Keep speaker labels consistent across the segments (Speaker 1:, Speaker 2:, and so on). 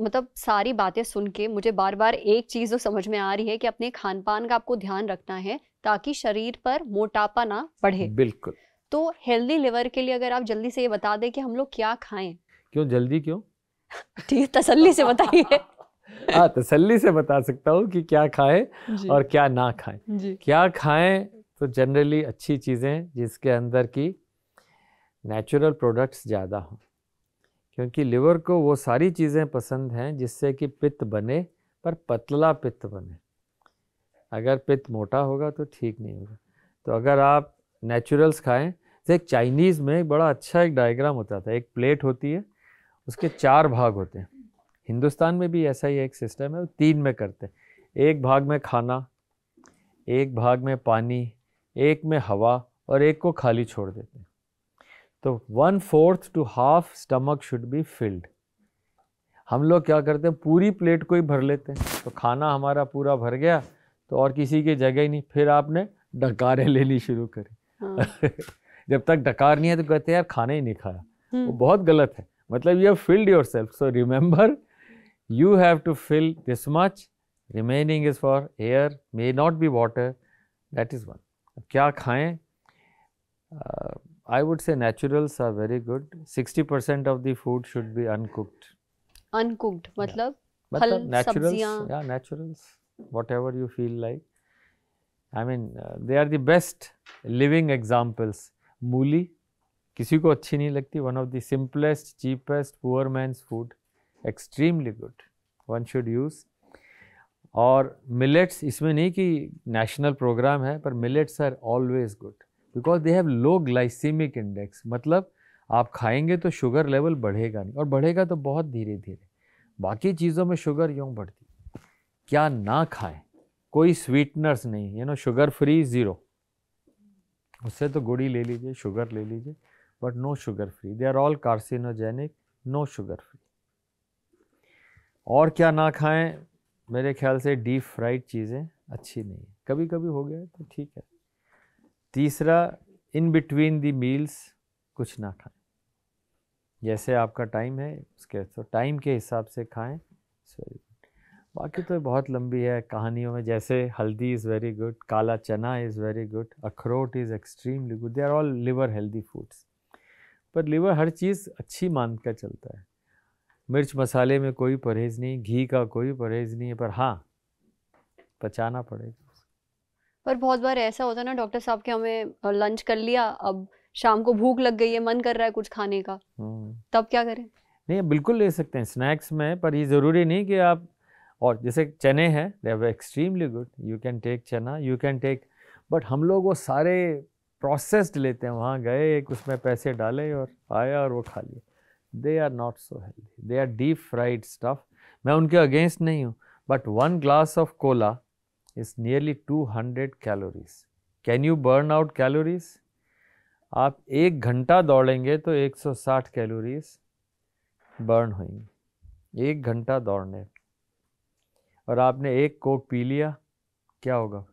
Speaker 1: मतलब सारी बातें सुन के मुझे बार बार एक चीज़ जो तो समझ में आ रही है कि अपने खान पान का आपको ध्यान रखना है ताकि शरीर पर मोटापा ना बढ़े बिल्कुल तो हेल्दी लिवर के लिए अगर आप जल्दी से ये बता दें कि हम लोग क्या खाएं
Speaker 2: क्यों जल्दी क्यों
Speaker 1: ठीक है तसल्ली से बताइए
Speaker 2: हाँ तसल्ली से बता सकता हूँ कि क्या खाएं और क्या ना खाएं क्या खाएं तो जनरली अच्छी चीज़ें जिसके अंदर की नेचुरल प्रोडक्ट्स ज़्यादा हों क्योंकि लिवर को वो सारी चीज़ें पसंद हैं जिससे कि पित्त बने पर पतला पित्त बने अगर पित्त मोटा होगा तो ठीक नहीं होगा तो अगर आप नेचुरल्स खाएं तो एक चाइनीज़ में बड़ा अच्छा एक डायग्राम होता था एक प्लेट होती है उसके चार भाग होते हैं हिंदुस्तान में भी ऐसा ही एक सिस्टम है वो तीन में करते हैं एक भाग में खाना एक भाग में पानी एक में हवा और एक को खाली छोड़ देते हैं तो one fourth to half stomach should be filled हम लोग क्या करते हैं पूरी प्लेट को ही भर लेते हैं तो खाना हमारा पूरा भर गया तो और किसी की जगह ही नहीं फिर आपने डकारें लेनी शुरू करी हाँ। जब तक डकार नहीं है तो कहते यार खाना ही नहीं खाया हम्म। वो बहुत गलत है मतलब you have filled yourself so remember you have to fill this much remaining is for air may not be water that is one क्या खाएं uh, I would say naturals are very good. 60% of the food should be uncooked.
Speaker 1: Uncooked, मतलब yeah. फल, naturals, सब्जियाँ.
Speaker 2: Yeah, naturals. Whatever you feel like. I mean, uh, they are the best living examples. मूली किसी को अच्छी नहीं लगती one of the simplest cheapest poor man's food extremely good one should use और मिलेट्स इसमें नहीं कि नेशनल प्रोग्राम है पर millets are always good because they have low glycemic index मतलब आप खाएंगे तो शुगर लेवल बढ़ेगा नहीं और बढ़ेगा तो बहुत धीरे धीरे बाकी चीज़ों में शुगर यूँ बढ़ती क्या ना खाएं कोई स्वीटनर्स नहीं you know sugar free zero उससे तो गुड़ी ले लीजिए शुगर ले लीजिए but no sugar free they are all carcinogenic no sugar free और क्या ना खाएं मेरे ख्याल से डीप फ्राइड चीज़ें अच्छी नहीं है कभी कभी हो गया तो ठीक है तीसरा इन बिटवीन दी मील्स कुछ ना खाएं जैसे आपका टाइम है उसके तो टाइम के हिसाब से खाएं सॉरी बाकी तो बहुत लंबी है कहानियों में जैसे हल्दी इज़ वेरी गुड काला चना इज़ वेरी गुड अखरोट is extremely good they are all liver healthy foods पर लिवर हर चीज़ अच्छी मान कर चलता है मिर्च मसाले में कोई परहेज़ नहीं घी का कोई परहेज़ नहीं है पर हाँ पचाना पड़ेगा
Speaker 1: पर बहुत बार ऐसा होता है ना डॉक्टर साहब के हमें लंच कर लिया अब शाम को भूख लग गई है मन कर रहा है कुछ खाने का हम्म। तब क्या करें
Speaker 2: नहीं बिल्कुल ले सकते हैं स्नैक्स में पर ये ज़रूरी नहीं कि आप और जैसे चने हैं they are extremely good you can take chana you can take but हम लोग वो सारे प्रोसेस्ड लेते हैं वहाँ गए एक उसमें पैसे डाले और आया और वो खा लिए they are not so healthy they are deep fried stuff मैं उनके अगेंस्ट नहीं हूँ but one glass of cola is nearly 200 calories can you burn out calories आप एक घंटा दौड़ेंगे तो एक सौ साठ कैलोरीज बर्न होंगी एक घंटा दौड़ने और आपने एक कोक पी लिया क्या होगा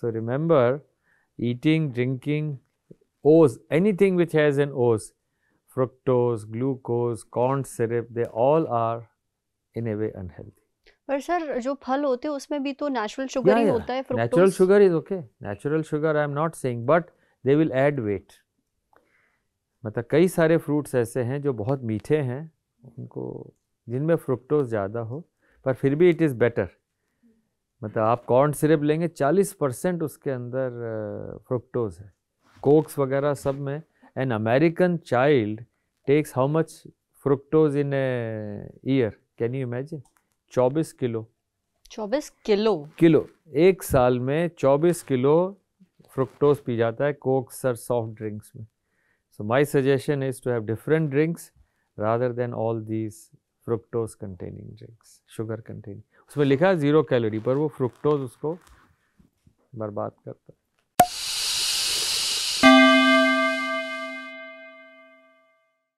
Speaker 2: सो रिमेंबर ईटिंग ड्रिंकिंग ओज anything which has an ओज fructose glucose corn syrup they all are in a way unhealthy
Speaker 1: पर सर जो फल होते हैं उसमें भी तो नेचुरल शुगर ही होता है natural sugar
Speaker 2: is okay natural sugar I am not saying but they will add weight मतलब कई सारे फ्रूट्स ऐसे हैं जो बहुत मीठे हैं उनको जिनमें फ्रुक्टोज ज़्यादा हो पर फिर भी इट इज़ बेटर मतलब आप कॉर्न सिरप लेंगे 40 परसेंट उसके अंदर फ्रुक्टोज है कोक्स वगैरह सब में an American child takes how much fructose in year can you imagine चौबीस किलो
Speaker 1: चौबीस किलो
Speaker 2: किलो एक साल में चौबीस किलो फ्रुक्टोज पी जाता है कोक्स और सॉफ्ट ड्रिंक्स में so my suggestion is to have different drinks rather than all these fructose containing drinks sugar containing उसमें लिखा है ज़ीरो कैलोरी पर वो फ्रुक्टोज उसको बर्बाद करता है